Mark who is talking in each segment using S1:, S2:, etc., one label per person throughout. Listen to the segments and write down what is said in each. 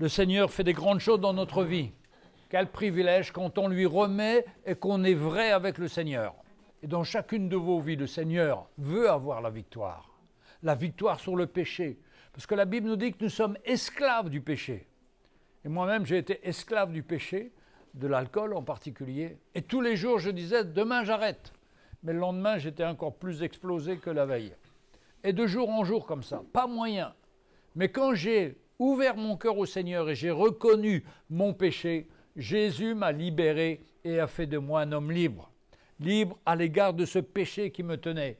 S1: Le Seigneur fait des grandes choses dans notre vie. Quel privilège quand on lui remet et qu'on est vrai avec le Seigneur. Et dans chacune de vos vies, le Seigneur veut avoir la victoire. La victoire sur le péché. Parce que la Bible nous dit que nous sommes esclaves du péché. Et moi-même, j'ai été esclave du péché, de l'alcool en particulier. Et tous les jours, je disais, demain j'arrête. Mais le lendemain, j'étais encore plus explosé que la veille. Et de jour en jour comme ça, pas moyen. Mais quand j'ai ouvert mon cœur au Seigneur et j'ai reconnu mon péché, Jésus m'a libéré et a fait de moi un homme libre, libre à l'égard de ce péché qui me tenait.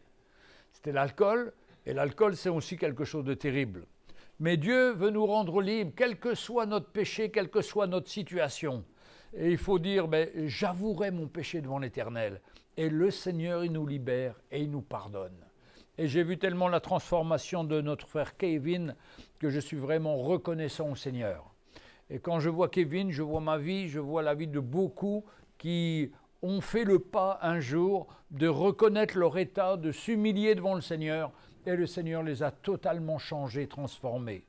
S1: C'était l'alcool, et l'alcool c'est aussi quelque chose de terrible. Mais Dieu veut nous rendre libres, quel que soit notre péché, quelle que soit notre situation. Et il faut dire, ben, j'avouerai mon péché devant l'Éternel. Et le Seigneur, il nous libère et il nous pardonne. Et j'ai vu tellement la transformation de notre frère Kevin que je suis vraiment reconnaissant au Seigneur. Et quand je vois Kevin, je vois ma vie, je vois la vie de beaucoup qui ont fait le pas un jour de reconnaître leur état, de s'humilier devant le Seigneur, et le Seigneur les a totalement changés, transformés.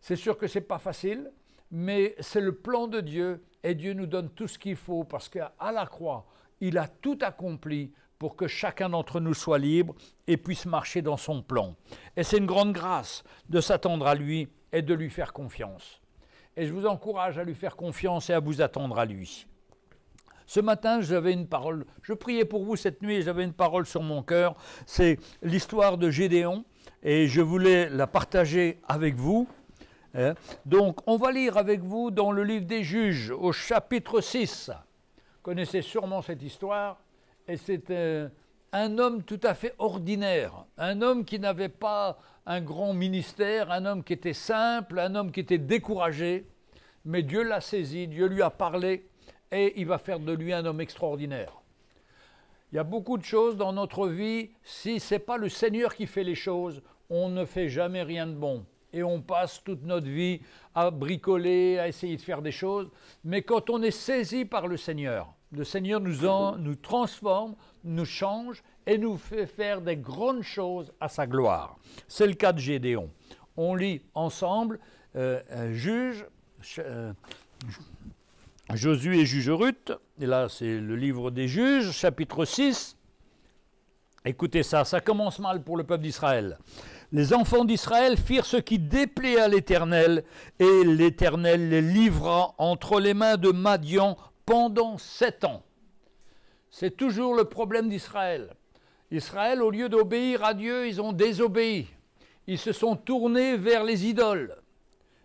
S1: C'est sûr que ce n'est pas facile, mais c'est le plan de Dieu, et Dieu nous donne tout ce qu'il faut, parce qu'à la croix, il a tout accompli pour que chacun d'entre nous soit libre et puisse marcher dans son plan. Et c'est une grande grâce de s'attendre à lui et de lui faire confiance. Et je vous encourage à lui faire confiance et à vous attendre à lui. Ce matin, j'avais une parole, je priais pour vous cette nuit et j'avais une parole sur mon cœur. C'est l'histoire de Gédéon et je voulais la partager avec vous. Hein. Donc, on va lire avec vous dans le livre des juges, au chapitre 6. Vous connaissez sûrement cette histoire. Et c'est un, euh, un homme tout à fait ordinaire, un homme qui n'avait pas un grand ministère, un homme qui était simple, un homme qui était découragé. Mais Dieu l'a saisi, Dieu lui a parlé et il va faire de lui un homme extraordinaire. Il y a beaucoup de choses dans notre vie, si ce n'est pas le Seigneur qui fait les choses, on ne fait jamais rien de bon. Et on passe toute notre vie à bricoler, à essayer de faire des choses. Mais quand on est saisi par le Seigneur, le Seigneur nous, en, nous transforme, nous change et nous fait faire des grandes choses à sa gloire. C'est le cas de Gédéon. On lit ensemble euh, Juge, euh, Josué et Juge Ruth, et là c'est le livre des Juges, chapitre 6. Écoutez ça, ça commence mal pour le peuple d'Israël. Les enfants d'Israël firent ce qui déplaît à l'Éternel, et l'Éternel les livra entre les mains de Madian, pendant sept ans. C'est toujours le problème d'Israël. Israël, au lieu d'obéir à Dieu, ils ont désobéi. Ils se sont tournés vers les idoles.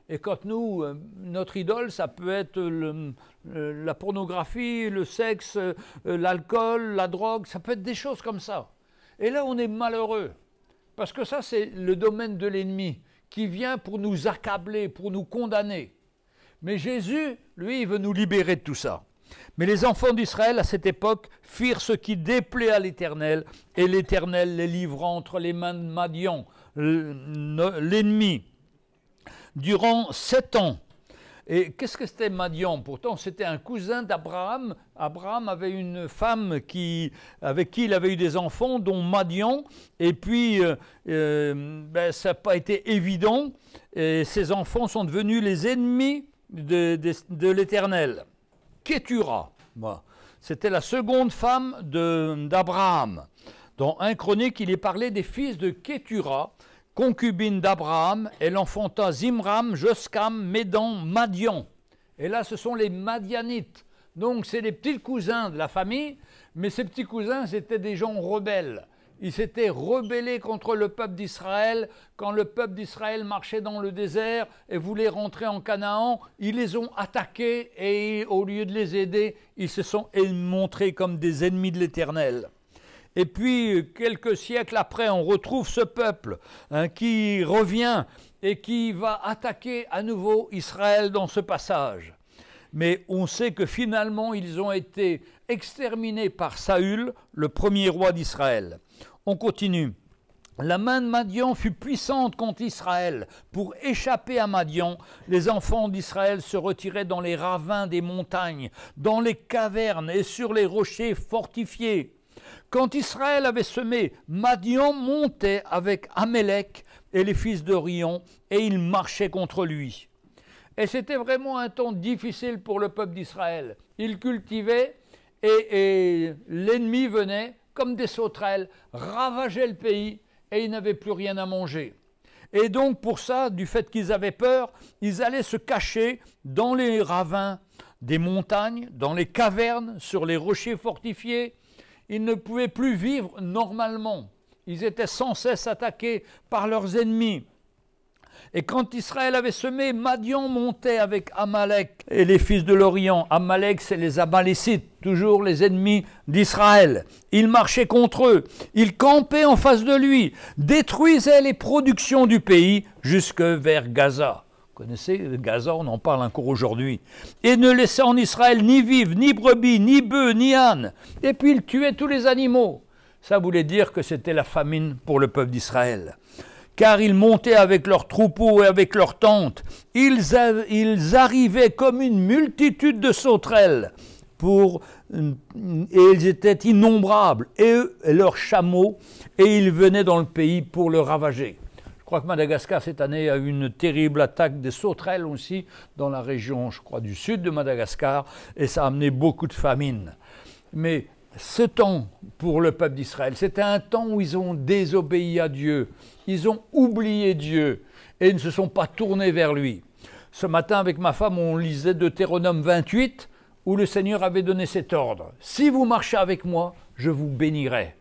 S1: Et quand nous, euh, notre idole, ça peut être euh, la pornographie, le sexe, euh, l'alcool, la drogue, ça peut être des choses comme ça. Et là, on est malheureux. Parce que ça, c'est le domaine de l'ennemi qui vient pour nous accabler, pour nous condamner. Mais Jésus, lui, il veut nous libérer de tout ça. Mais les enfants d'Israël à cette époque firent ce qui déplaît à l'Éternel, et l'Éternel les livra entre les mains de Madian, l'ennemi, durant sept ans. Et qu'est-ce que c'était Madian Pourtant, c'était un cousin d'Abraham. Abraham avait une femme avec qui il avait eu des enfants, dont Madian. Et puis, euh, euh, ben, ça n'a pas été évident. Et ses enfants sont devenus les ennemis de l'Éternel. Ketura. C'était la seconde femme d'Abraham. Dans un Chronique, il est parlé des fils de Ketura, concubine d'Abraham. Elle enfanta Zimram, Joscam, Médan, Madian. Et là, ce sont les Madianites. Donc, c'est les petits cousins de la famille, mais ces petits cousins, c'était des gens rebelles. Ils s'étaient rebellés contre le peuple d'Israël quand le peuple d'Israël marchait dans le désert et voulait rentrer en Canaan. Ils les ont attaqués et au lieu de les aider, ils se sont montrés comme des ennemis de l'Éternel. Et puis, quelques siècles après, on retrouve ce peuple hein, qui revient et qui va attaquer à nouveau Israël dans ce passage. Mais on sait que finalement, ils ont été exterminés par Saül, le premier roi d'Israël. On continue. La main de Madian fut puissante contre Israël. Pour échapper à Madian, les enfants d'Israël se retiraient dans les ravins des montagnes, dans les cavernes et sur les rochers fortifiés. Quand Israël avait semé, Madian montait avec Amélec et les fils de Rion, et ils marchaient contre lui. Et c'était vraiment un temps difficile pour le peuple d'Israël. Ils cultivaient et l'ennemi venait des sauterelles, ravageaient le pays et ils n'avaient plus rien à manger. Et donc pour ça, du fait qu'ils avaient peur, ils allaient se cacher dans les ravins des montagnes, dans les cavernes, sur les rochers fortifiés. Ils ne pouvaient plus vivre normalement. Ils étaient sans cesse attaqués par leurs ennemis. Et quand Israël avait semé, Madian montait avec Amalek et les fils de l'Orient. Amalek, c'est les Amalécites, toujours les ennemis d'Israël. Il marchait contre eux, il campait en face de lui, détruisait les productions du pays jusque vers Gaza. Vous connaissez Gaza, on en parle encore aujourd'hui. Et ne laissait en Israël ni vives, ni brebis, ni bœufs, ni ânes. Et puis il tuait tous les animaux. Ça voulait dire que c'était la famine pour le peuple d'Israël car ils montaient avec leurs troupeaux et avec leurs tentes. Ils, arrivaient comme une multitude de sauterelles, pour, euh, et ils étaient innombrables, et, et leurs chameaux, et ils venaient dans le pays pour le ravager. Je crois que Madagascar, cette année, a eu une terrible attaque des sauterelles aussi, dans la région, je crois, du sud de Madagascar, et ça a amené beaucoup de famine. Mais ce temps pour le peuple d'Israël, c'était un temps où ils ont désobéi à Dieu, ils ont oublié Dieu et ne se sont pas tournés vers lui. Ce matin, avec ma femme, on lisait Deutéronome 28, où le Seigneur avait donné cet ordre. Si vous marchez avec moi, je vous bénirai.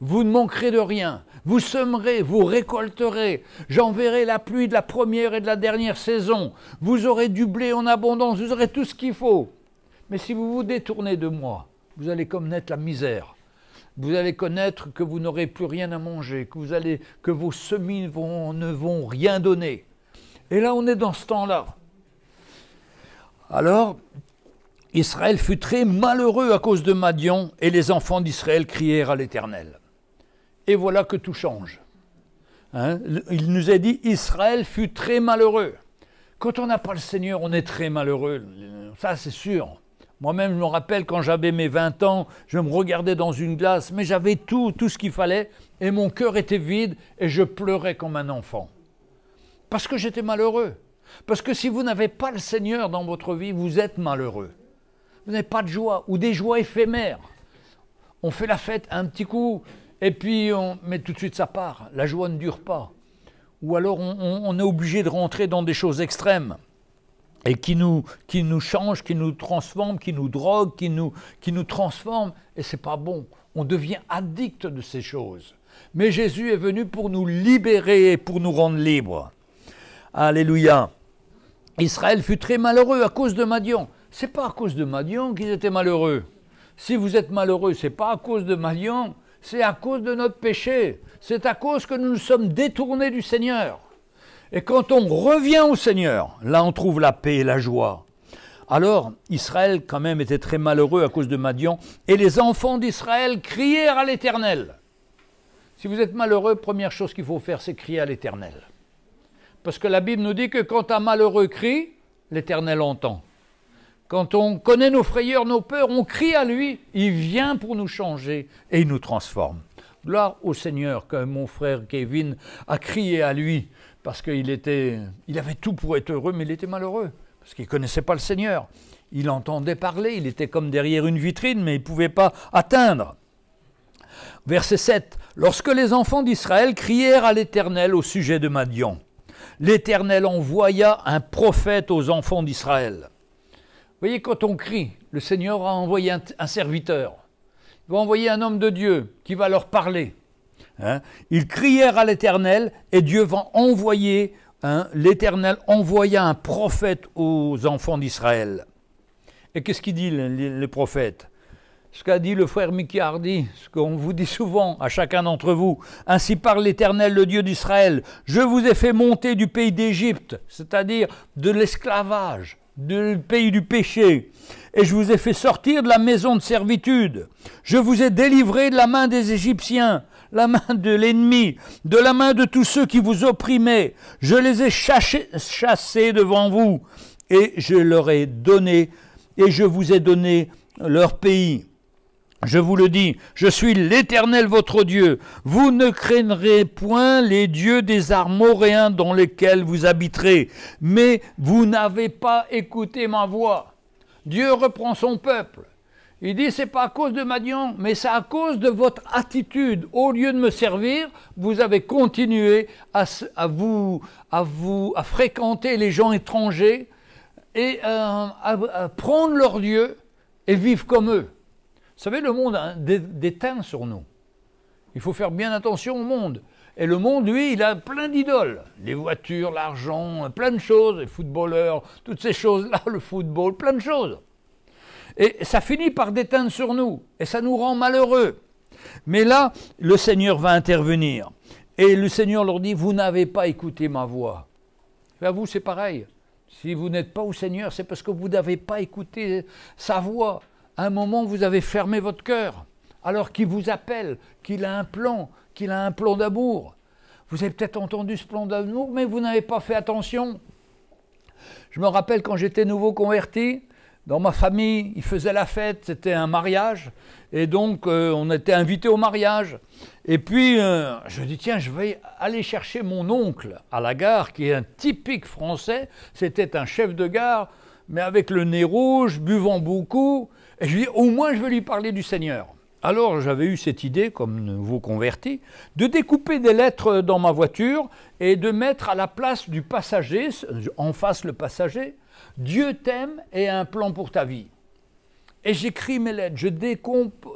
S1: Vous ne manquerez de rien. Vous semerez, vous récolterez. J'enverrai la pluie de la première et de la dernière saison. Vous aurez du blé en abondance, vous aurez tout ce qu'il faut. Mais si vous vous détournez de moi, vous allez connaître la misère. Vous allez connaître que vous n'aurez plus rien à manger, que, vous allez, que vos semis ne vont rien donner. Et là, on est dans ce temps-là. Alors, Israël fut très malheureux à cause de Madian, et les enfants d'Israël crièrent à l'Éternel. Et voilà que tout change. Hein? Il nous a dit, Israël fut très malheureux. Quand on n'a pas le Seigneur, on est très malheureux, ça c'est sûr. Moi-même, je me rappelle quand j'avais mes 20 ans, je me regardais dans une glace, mais j'avais tout, tout ce qu'il fallait, et mon cœur était vide, et je pleurais comme un enfant. Parce que j'étais malheureux. Parce que si vous n'avez pas le Seigneur dans votre vie, vous êtes malheureux. Vous n'avez pas de joie, ou des joies éphémères. On fait la fête un petit coup, et puis on met tout de suite ça part. La joie ne dure pas. Ou alors on est obligé de rentrer dans des choses extrêmes et qui nous, qui nous change, qui nous transforme, qui nous drogue, qui nous, qui nous transforme. Et c'est pas bon. On devient addict de ces choses. Mais Jésus est venu pour nous libérer, pour nous rendre libres. Alléluia. Israël fut très malheureux à cause de Madian. C'est pas à cause de Madian qu'ils étaient malheureux. Si vous êtes malheureux, c'est pas à cause de Madian, c'est à cause de notre péché. C'est à cause que nous nous sommes détournés du Seigneur. Et quand on revient au Seigneur, là on trouve la paix et la joie. Alors Israël quand même était très malheureux à cause de Madian, et les enfants d'Israël crièrent à l'Éternel. Si vous êtes malheureux, première chose qu'il faut faire, c'est crier à l'Éternel. Parce que la Bible nous dit que quand un malheureux crie, l'Éternel entend. Quand on connaît nos frayeurs, nos peurs, on crie à lui, il vient pour nous changer et il nous transforme. Gloire au Seigneur que mon frère Kevin a crié à lui parce qu'il était, il avait tout pour être heureux, mais il était malheureux, parce qu'il ne connaissait pas le Seigneur. Il entendait parler, il était comme derrière une vitrine, mais il ne pouvait pas atteindre. Verset 7. Lorsque les enfants d'Israël crièrent à l'Éternel au sujet de Madian, l'Éternel envoya un prophète aux enfants d'Israël. Vous voyez, quand on crie, le Seigneur a envoyé un serviteur. Il va envoyer un homme de Dieu qui va leur parler. Hein. Ils crièrent à l'Éternel et Dieu va envoyer, hein, l'Éternel envoya un prophète aux enfants d'Israël. Et qu'est-ce qu'il dit le, prophète ce qu'a dit le frère Mickey Hardy, ce qu'on vous dit souvent à chacun d'entre vous. Ainsi parle l'Éternel, le Dieu d'Israël. Je vous ai fait monter du pays d'Égypte, c'est-à-dire de l'esclavage, du pays du péché. Et je vous ai fait sortir de la maison de servitude. Je vous ai délivré de la main des Égyptiens la main de l'ennemi, de la main de tous ceux qui vous opprimaient. Je les ai chassés, devant vous, et je leur ai donné, et je vous ai donné leur pays. Je vous le dis, je suis l'Éternel votre Dieu. Vous ne craindrez point les dieux des Armoréens dans lesquels vous habiterez, mais vous n'avez pas écouté ma voix. Dieu reprend son peuple. Il dit, c'est pas à cause de Madian, mais c'est à cause de votre attitude. Au lieu de me servir, vous avez continué à, vous, à vous, à fréquenter les gens étrangers et euh, à, prendre leur lieu et vivre comme eux. Vous savez, le monde a des, sur nous. Il faut faire bien attention au monde. Et le monde, lui, il a plein d'idoles. Les voitures, l'argent, plein de choses, les footballeurs, toutes ces choses-là, le football, plein de choses. Et ça finit par déteindre sur nous, et ça nous rend malheureux. Mais là, le Seigneur va intervenir. Et le Seigneur leur dit, vous n'avez pas écouté ma voix. à ben, vous, c'est pareil. Si vous n'êtes pas au Seigneur, c'est parce que vous n'avez pas écouté sa voix. À un moment, vous avez fermé votre cœur, alors qu'il vous appelle, qu'il a un plan, qu'il a un plan d'amour. Vous avez peut-être entendu ce plan d'amour, mais vous n'avez pas fait attention. Je me rappelle quand j'étais nouveau converti, dans ma famille, il faisait la fête, c'était un mariage, et donc euh, on était invités au mariage. Et puis euh, je dis tiens, je vais aller chercher mon oncle à la gare, qui est un typique français. C'était un chef de gare, mais avec le nez rouge, buvant beaucoup. Et je dis au moins je vais lui parler du Seigneur. Alors j'avais eu cette idée, comme vous converti, de découper des lettres dans ma voiture et de mettre à la place du passager, en face le passager, Dieu t'aime et a un plan pour ta vie. Et j'écris mes lettres, je,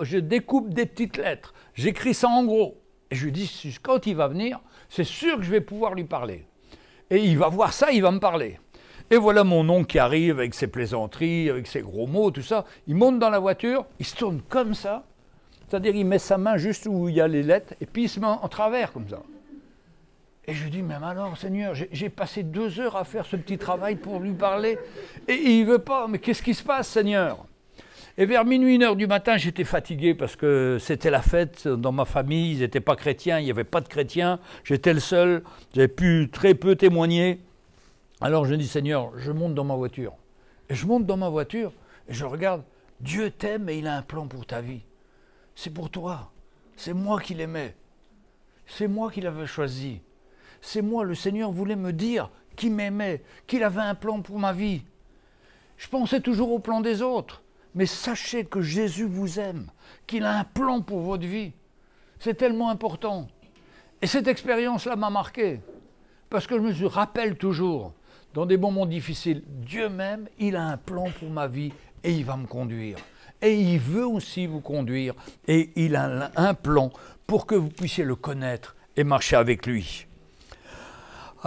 S1: je découpe des petites lettres, j'écris ça en gros. Et je lui dis, quand il va venir, c'est sûr que je vais pouvoir lui parler. Et il va voir ça, il va me parler. Et voilà mon oncle qui arrive avec ses plaisanteries, avec ses gros mots, tout ça. Il monte dans la voiture, il se tourne comme ça. C'est-à-dire, il met sa main juste où il y a les lettres, et puis il se met en travers comme ça. Et je lui dis, même alors, Seigneur, j'ai passé deux heures à faire ce petit travail pour lui parler, et, il il veut pas. Mais qu'est-ce qui se passe, Seigneur et vers minuit, une heure du matin, j'étais fatigué parce que c'était la fête dans ma famille. Ils n'étaient pas chrétiens, il n'y avait pas de chrétiens. J'étais le seul. J'avais pu très peu témoigner. Alors je dis, Seigneur, je monte dans ma voiture. Et je monte dans ma voiture et je regarde. Dieu t'aime et il a un plan pour ta vie. C'est pour toi. C'est moi qui l'aimais. C'est moi qui l'avais choisi c'est moi, le Seigneur voulait me dire qu'il m'aimait, qu'il avait un plan pour ma vie. Je pensais toujours au plan des autres, mais sachez que Jésus vous aime, qu'il a un plan pour votre vie. C'est tellement important. Et cette expérience-là m'a marqué, parce que je me rappelle toujours, dans des moments difficiles, Dieu même, il a un plan pour ma vie et il va me conduire. Et il veut aussi vous conduire, et il a un plan pour que vous puissiez le connaître et marcher avec lui.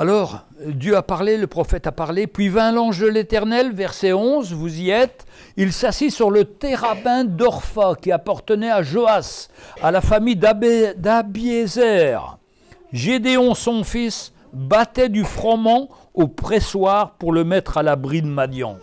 S1: Alors, Dieu a parlé, le prophète a parlé, puis vint l'ange de l'Éternel, verset 11, vous y êtes, il s'assit sur le térabin d'Orpha qui appartenait à Joas, à la famille d'Abiézer. Gédéon, son fils, battait du froment au pressoir pour le mettre à l'abri de Madian.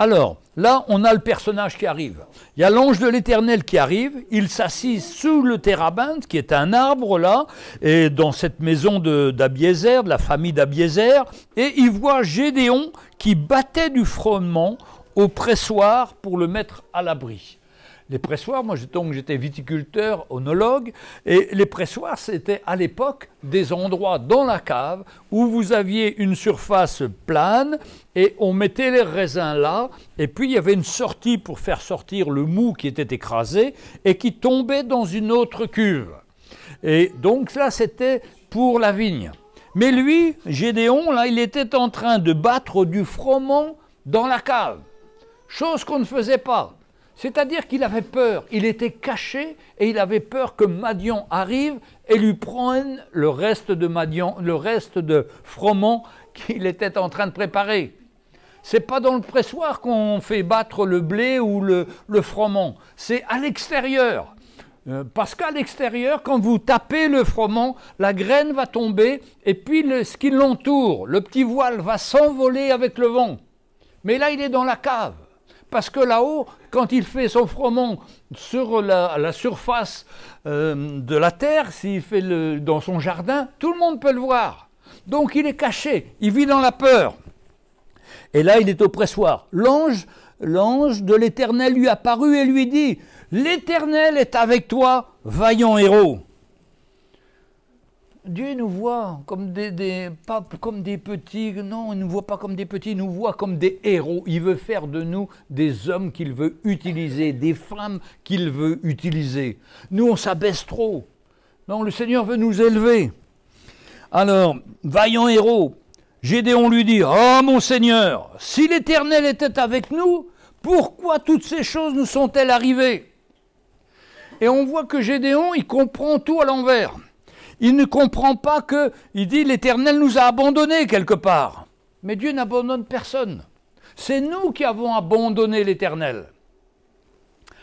S1: Alors, Là, on a le personnage qui arrive. Il y a l'ange de l'Éternel qui arrive. Il s'assise sous le térabinthe, qui est un arbre là, et dans cette maison d'Abiézer, de, la famille d'Abiézer. Et il voit Gédéon qui battait du froment au pressoir pour le mettre à l'abri les pressoirs. Moi, j'étais viticulteur, onologue, et les pressoirs, c'était à l'époque des endroits dans la cave où vous aviez une surface plane et on mettait les raisins là, et puis il y avait une sortie pour faire sortir le mou qui était écrasé et qui tombait dans une autre cuve. Et donc là, c'était pour la vigne. Mais lui, Gédéon, là, il était en train de battre du froment dans la cave, chose qu'on ne faisait pas. C'est-à-dire qu'il avait peur, il était caché et il avait peur que Madian arrive et lui prenne le reste de Madian, le reste de froment qu'il était en train de préparer. C'est pas dans le pressoir qu'on fait battre le blé ou le, froment, c'est à l'extérieur. Euh, parce qu'à l'extérieur, quand vous tapez le froment, la graine va tomber et puis ce qui l'entoure, le petit voile va s'envoler avec le vent. Mais là, il est dans la cave parce que là-haut, quand il fait son froment sur la, surface euh, de la terre, s'il fait le, dans son jardin, tout le monde peut le voir. Donc il est caché, il vit dans la peur. Et là, il est au pressoir. L'ange, l'ange de l'Éternel lui apparut et lui dit, L'Éternel est avec toi, vaillant héros. Dieu nous voit comme des, pas comme des petits, non, il ne nous voit pas comme des petits, il nous voit comme des héros. Il veut faire de nous des hommes qu'il veut utiliser, des femmes qu'il veut utiliser. Nous, on s'abaisse trop. Non, le Seigneur veut nous élever. Alors, vaillant héros, Gédéon lui dit, Oh mon Seigneur, si l'Éternel était avec nous, pourquoi toutes ces choses nous sont-elles arrivées Et on voit que Gédéon, il comprend tout à l'envers. Il ne comprend pas que, il dit, l'Éternel nous a abandonnés quelque part. Mais Dieu n'abandonne personne. C'est nous qui avons abandonné l'Éternel.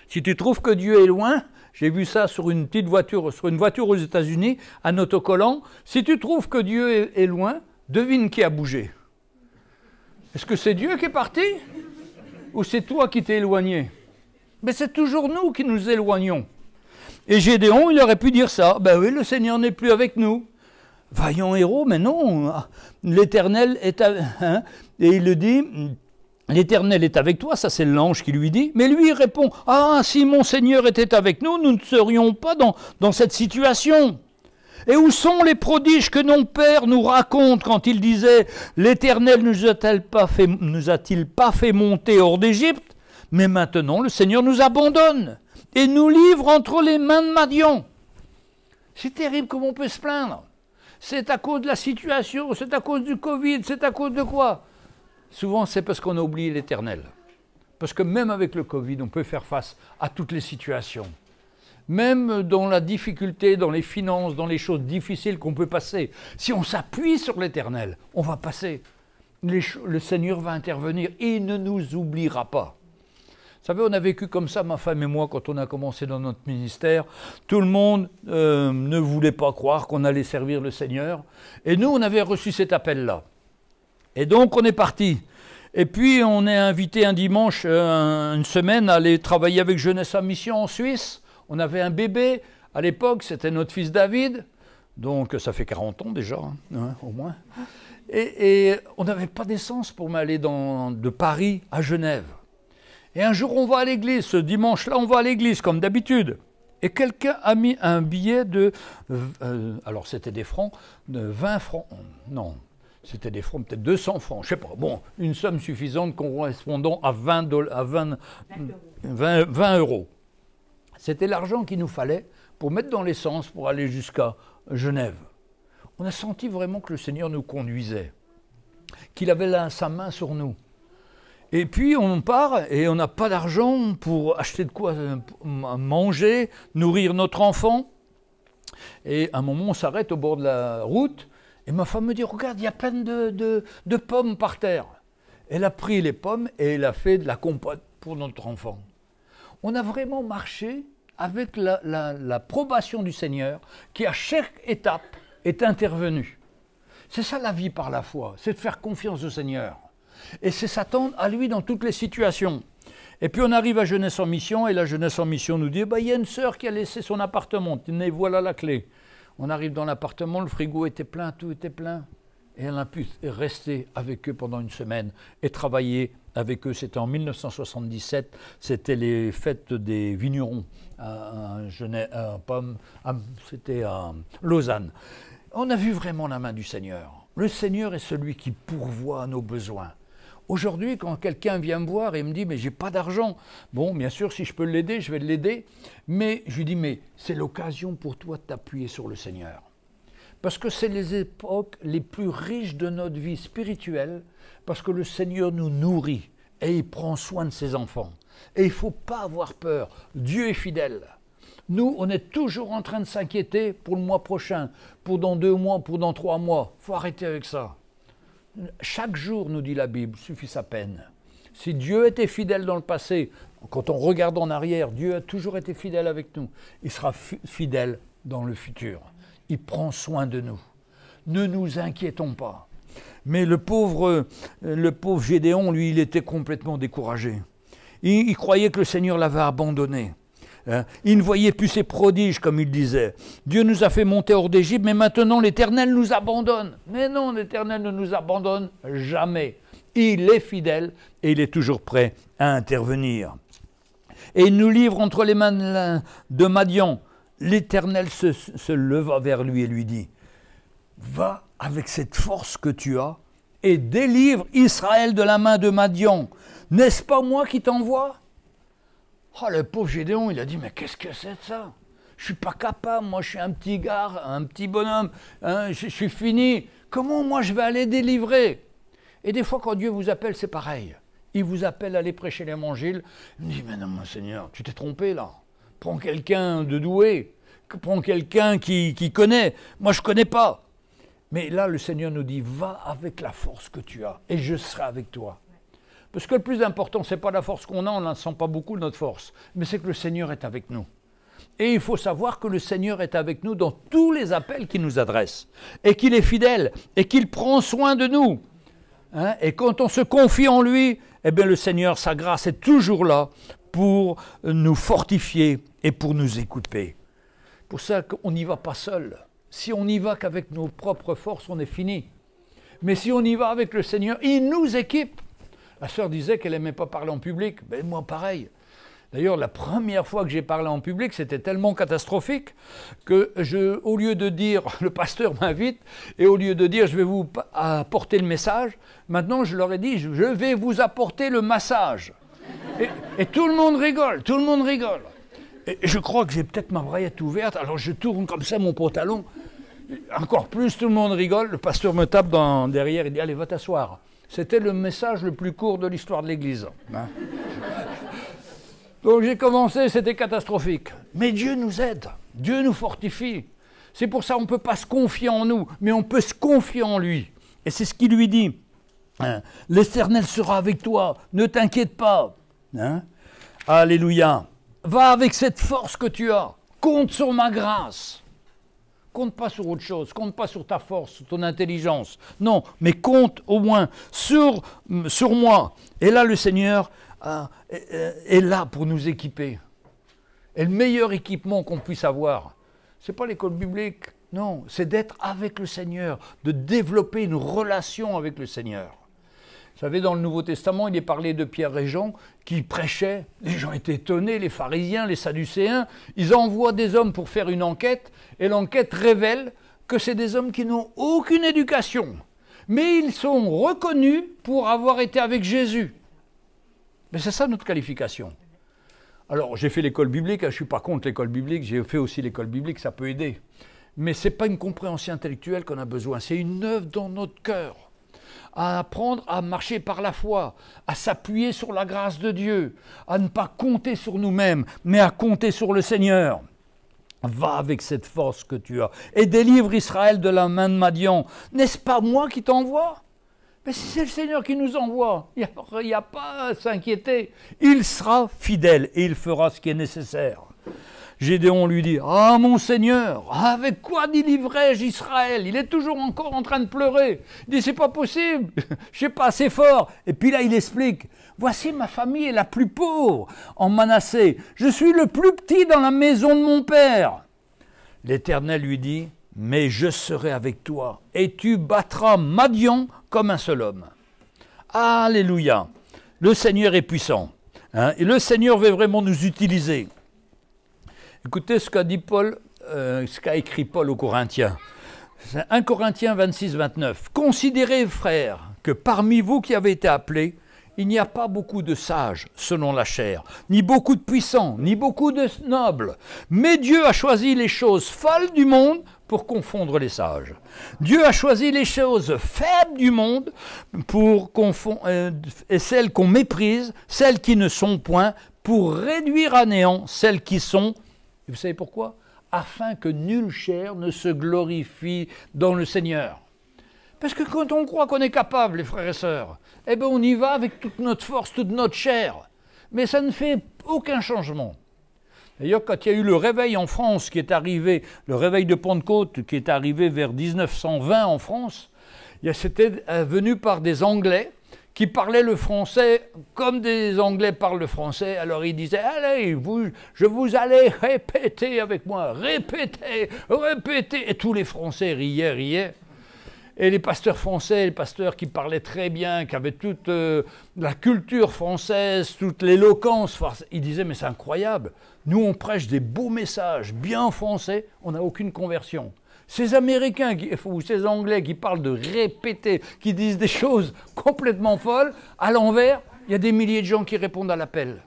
S1: Si tu trouves que Dieu est loin, j'ai vu ça sur une petite voiture, sur une voiture aux États-Unis, un autocollant. Si tu trouves que Dieu est loin, devine qui a bougé. Est-ce que c'est Dieu qui est parti ou c'est toi qui t'es éloigné Mais c'est toujours nous qui nous éloignons. Et Gédéon, il aurait pu dire ça. Ben oui, le Seigneur n'est plus avec nous. Vaillant héros, mais non. Ah, L'Éternel est avec... Hein. Et il le dit, L'Éternel est avec toi, ça c'est l'ange qui lui dit, mais lui il répond, Ah, si mon Seigneur était avec nous, nous ne serions pas dans, dans cette situation. Et où sont les prodiges que nos pères nous racontent quand ils disaient, L'Éternel nous a-t-il pas, fait, nous a pas fait monter hors d'Égypte, mais maintenant le Seigneur nous abandonne et nous livre entre les mains de Madian. C'est terrible comme on peut se plaindre. C'est à cause de la situation, c'est à cause du Covid, c'est à cause de quoi Souvent, c'est parce qu'on a oublié l'éternel. Parce que même avec le Covid, on peut faire face à toutes les situations. Même dans la difficulté, dans les finances, dans les choses difficiles qu'on peut passer. Si on s'appuie sur l'éternel, on va passer. le Seigneur va intervenir et il ne nous oubliera pas. Vous savez, on a vécu comme ça, ma femme et moi, quand on a commencé dans notre ministère. Tout le monde euh, ne voulait pas croire qu'on allait servir le Seigneur. Et nous, on avait reçu cet appel-là. Et donc, on est parti. Et puis, on est invité un dimanche, euh, une semaine, à aller travailler avec Jeunesse en Mission en Suisse. On avait un bébé. À l'époque, c'était notre fils David. Donc, ça fait 40 ans déjà, hein, hein, au moins. Et, on n'avait pas d'essence pour m'aller de Paris à Genève. Et un jour, on va à l'église. Ce dimanche-là, on va à l'église, comme d'habitude. Et quelqu'un a mis un billet de. Euh, alors, c'était des francs, de 20 francs. Non, c'était des francs, peut-être 200 francs, je ne sais pas. Bon, une somme suffisante correspondant à 20, à 20, 20, 20 euros. C'était l'argent qu'il nous fallait pour mettre dans l'essence pour aller jusqu'à Genève. On a senti vraiment que le Seigneur nous conduisait, qu'il avait là sa main sur nous. Et puis on part et on n'a pas d'argent pour acheter de quoi euh, manger, nourrir notre enfant. Et à un moment, on s'arrête au bord de la route et ma femme me dit Regarde, il y a plein de, pommes par terre. Elle a pris les pommes et elle a fait de la compote pour notre enfant. On a vraiment marché avec l'approbation la probation du Seigneur qui, à chaque étape, est intervenu. C'est ça la vie par la foi, c'est de faire confiance au Seigneur et c'est s'attendre à lui dans toutes les situations. Et puis on arrive à Jeunesse en Mission, et la Jeunesse en Mission nous dit, bah, il y a une sœur qui a laissé son appartement, voilà la clé. On arrive dans l'appartement, le frigo était plein, tout était plein. Et elle a pu rester avec eux pendant une semaine et travailler avec eux. C'était en 1977, c'était les fêtes des vignerons, à, c'était à Lausanne. On a vu vraiment la main du Seigneur. Le Seigneur est celui qui pourvoit nos besoins. Aujourd'hui, quand quelqu'un vient me voir et me dit, mais j'ai pas d'argent, bon, bien sûr, si je peux l'aider, je vais l'aider, mais je lui dis, mais c'est l'occasion pour toi de t'appuyer sur le Seigneur. Parce que c'est les époques les plus riches de notre vie spirituelle, parce que le Seigneur nous nourrit et il prend soin de ses enfants. Et il ne faut pas avoir peur. Dieu est fidèle. Nous, on est toujours en train de s'inquiéter pour le mois prochain, pour dans deux mois, pour dans trois mois. il faut arrêter avec ça. Chaque jour, nous dit la Bible, suffit sa peine. Si Dieu était fidèle dans le passé, quand on regarde en arrière, Dieu a toujours été fidèle avec nous. Il sera fidèle dans le futur. Il prend soin de nous. Ne nous inquiétons pas. Mais le pauvre, euh, le pauvre Gédéon, lui, il était complètement découragé. il croyait que le Seigneur l'avait abandonné. Hein. Il ne voyait plus ses prodiges, comme il disait. Dieu nous a fait monter hors d'Égypte, mais maintenant l'Éternel nous abandonne. Mais non, l'Éternel ne nous abandonne jamais. Il est fidèle et il est toujours prêt à intervenir. Et il nous livre entre les mains de Madian. L'Éternel se leva vers lui et lui dit, va avec cette force que tu as et délivre Israël de la main de Madian. N'est-ce pas moi qui t'envoie Oh, le pauvre Gédéon, il a dit, mais qu'est-ce que c'est ça Je suis pas capable, moi je suis un petit gars, un petit bonhomme, hein, je, suis fini. Comment moi je vais aller délivrer Et des fois quand Dieu vous appelle, c'est pareil. Il vous appelle à aller prêcher l'évangile. Il me dit, mais non, mon Seigneur, tu t'es trompé là. Prends quelqu'un de doué, prends quelqu'un qui, qui connaît. Moi je connais pas. Mais là, le Seigneur nous dit, va avec la force que tu as, et je serai avec toi. Parce que le plus important, ce n'est pas la force qu'on a, on n'en sent pas beaucoup notre force, mais c'est que le Seigneur est avec nous. Et il faut savoir que le Seigneur est avec nous dans tous les appels qu'il nous adresse, et qu'il est fidèle, et qu'il prend soin de nous. Hein. et quand on se confie en lui, eh bien le Seigneur, sa grâce est toujours là pour nous fortifier et pour nous écouter. Pour ça qu'on n'y va pas seul. Si on n'y va qu'avec nos propres forces, on est fini. Mais si on y va avec le Seigneur, il nous équipe. La sœur disait qu'elle n'aimait pas parler en public. Ben, moi, pareil. D'ailleurs, la première fois que j'ai parlé en public, c'était tellement catastrophique que je, au lieu de dire le pasteur m'invite et au lieu de dire je vais vous apporter le message, maintenant je leur ai dit je vais vous apporter le massage. Et, tout le monde rigole, tout le monde rigole. Et je crois que j'ai peut-être ma braillette ouverte, alors je tourne comme ça mon pantalon. Encore plus, tout le monde rigole. Le pasteur me tape dans, derrière et dit allez, va t'asseoir. C'était le message le plus court de l'histoire de l'Église. Hein. Donc j'ai commencé, c'était catastrophique. Mais Dieu nous aide, Dieu nous fortifie. C'est pour ça qu'on ne peut pas se confier en nous, mais on peut se confier en lui. Et c'est ce qu'il lui dit. Hein. L'Éternel sera avec toi, ne t'inquiète pas. Hein. Alléluia. Va avec cette force que tu as, compte sur ma grâce compte pas sur autre chose, compte pas sur ta force, sur ton intelligence. Non, mais compte au moins sur, sur moi. Et là, le Seigneur euh, euh, est, là pour nous équiper. Et le meilleur équipement qu'on puisse avoir, ce n'est pas l'école biblique, non, c'est d'être avec le Seigneur, de développer une relation avec le Seigneur. Vous savez, dans le Nouveau Testament, il est parlé de Pierre et Jean qui prêchaient. Les gens étaient étonnés, les pharisiens, les sadducéens. Ils envoient des hommes pour faire une enquête et l'enquête révèle que c'est des hommes qui n'ont aucune éducation. Mais ils sont reconnus pour avoir été avec Jésus. Mais c'est ça notre qualification. Alors, j'ai fait l'école biblique, hein, je ne suis pas contre l'école biblique, j'ai fait aussi l'école biblique, ça peut aider. Mais ce n'est pas une compréhension intellectuelle qu'on a besoin, c'est une œuvre dans notre cœur à apprendre à marcher par la foi, à s'appuyer sur la grâce de Dieu, à ne pas compter sur nous-mêmes, mais à compter sur le Seigneur. Va avec cette force que tu as et délivre Israël de la main de Madian. N'est-ce pas moi qui t'envoie Mais si c'est le Seigneur qui nous envoie, il n'y a, a, pas à s'inquiéter. Il sera fidèle et il fera ce qui est nécessaire. Gédéon lui dit Ah, mon Seigneur, avec quoi délivrai-je Israël Il est toujours encore en train de pleurer. Il dit C'est pas possible, je suis pas assez fort. Et puis là, il explique Voici ma famille est la plus pauvre en Manassé. Je suis le plus petit dans la maison de mon père. L'Éternel lui dit Mais je serai avec toi, et tu battras Madian comme un seul homme. Alléluia Le Seigneur est puissant. Hein, et le Seigneur veut vraiment nous utiliser. Écoutez ce qu'a dit Paul, euh, ce qu'a écrit Paul aux Corinthiens. 1 Corinthiens 26, 29. Considérez, frères, que parmi vous qui avez été appelés, il n'y a pas beaucoup de sages selon la chair, ni beaucoup de puissants, ni beaucoup de nobles. Mais Dieu a choisi les choses folles du monde pour confondre les sages. Dieu a choisi les choses faibles du monde pour confondre, euh, et celles qu'on méprise, celles qui ne sont point, pour réduire à néant celles qui sont et vous savez pourquoi Afin que nulle chair ne se glorifie dans le Seigneur. Parce que quand on croit qu'on est capable, les frères et sœurs, eh bien on y va avec toute notre force, toute notre chair. Mais ça ne fait aucun changement. D'ailleurs, quand il y a eu le réveil en France qui est arrivé, le réveil de Pentecôte qui est arrivé vers 1920 en France, c'était euh, venu par des Anglais qui parlaient le français comme des Anglais parlent le français. Alors ils disaient, allez, je vous allez répéter avec moi, répétez, répétez. Et tous les Français riaient, riaient. Et les pasteurs français, les pasteurs qui parlaient très bien, qui avaient toute euh, la culture française, toute l'éloquence, ils disaient, mais c'est incroyable, nous on prêche des beaux messages, bien français, on n'a aucune conversion. Ces Américains ou ces Anglais qui parlent de répéter, qui disent des choses complètement folles, à l'envers, il y a des milliers de gens qui répondent à l'appel.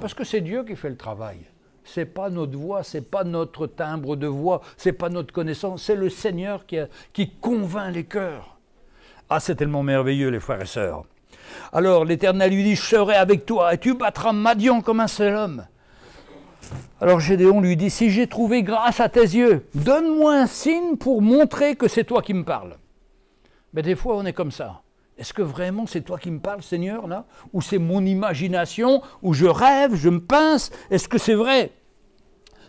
S1: Parce que c'est Dieu qui fait le travail. C'est pas notre voix, c'est pas notre timbre de voix, c'est pas notre connaissance, c'est le Seigneur qui, qui convainc les cœurs. Ah, c'est tellement merveilleux, les frères et sœurs. Alors l'Éternel lui dit, je serai avec toi et tu battras Madian comme un seul homme. Alors Gédéon lui dit, si j'ai trouvé grâce à tes yeux, donne-moi un signe pour montrer que c'est toi qui me parles. Mais des fois, on est comme ça. Est-ce que vraiment c'est toi qui me parles, Seigneur, là Ou c'est mon imagination, ou je rêve, je me pince Est-ce que c'est vrai